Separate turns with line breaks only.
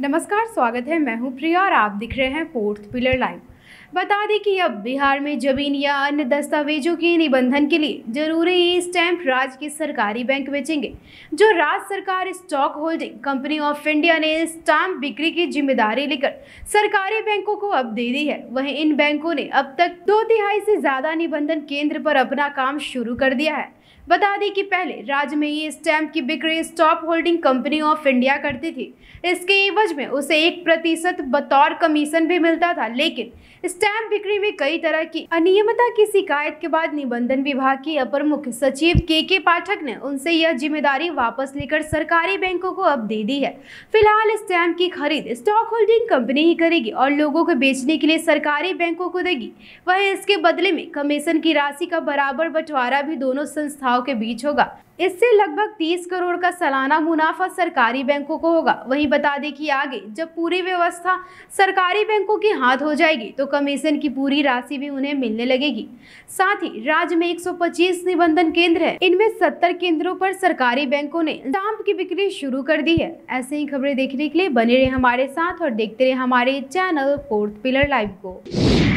नमस्कार स्वागत है मैं हूं प्रिया और आप दिख रहे हैं फोर्थ पिलर लाइव बता दें कि अब बिहार में जमीन या अन्य दस्तावेजों के निबंधन के लिए जरूरी स्टैंप राज्य के सरकारी बैंक बेचेंगे जो राज्य सरकार stock holding company of India ने स्टाम्प बिक्री की जिम्मेदारी लेकर सरकारी बैंकों को अब दे दी है वहीं इन बैंकों ने अब तक दो तिहाई से ज़्यादा निबंधन केंद्र पर अपना काम शुरू कर दिया है बता दें कि पहले राज्य में ये स्टैम्प की बिक्री stock holding company of India करती थी इसके एवज में उसे एक प्रतिशत बतौर कमीशन भी मिलता था लेकिन स्टैम्प बिक्री में कई तरह की अनियमितता की शिकायत के बाद निबंधन विभाग के अपर मुख्य सचिव के के पाठक ने उनसे यह जिम्मेदारी वापस लेकर सरकारी बैंकों को अब दे दी है फिलहाल स्टैम्प की खरीद स्टॉक होल्डिंग कंपनी ही करेगी और लोगों को बेचने के लिए सरकारी बैंकों को देगी वह इसके बदले में कमीशन की राशि का बराबर बंटवारा भी दोनों संस्थाओं संस्थाओं के बीच होगा इससे लगभग 30 करोड़ का सालाना मुनाफा सरकारी बैंकों को होगा वहीं बता दें कि आगे जब पूरी व्यवस्था सरकारी बैंकों के हाथ हो जाएगी तो कमीशन की पूरी राशि भी उन्हें मिलने लगेगी साथ ही राज्य में 125 निबंधन केंद्र है इनमें 70 केंद्रों पर सरकारी बैंकों ने स्टाम्प की बिक्री शुरू कर दी है ऐसे ही खबरें देखने के लिए बने रहे हमारे साथ और देखते रहे हमारे चैनल फोर्थ पिलर लाइव को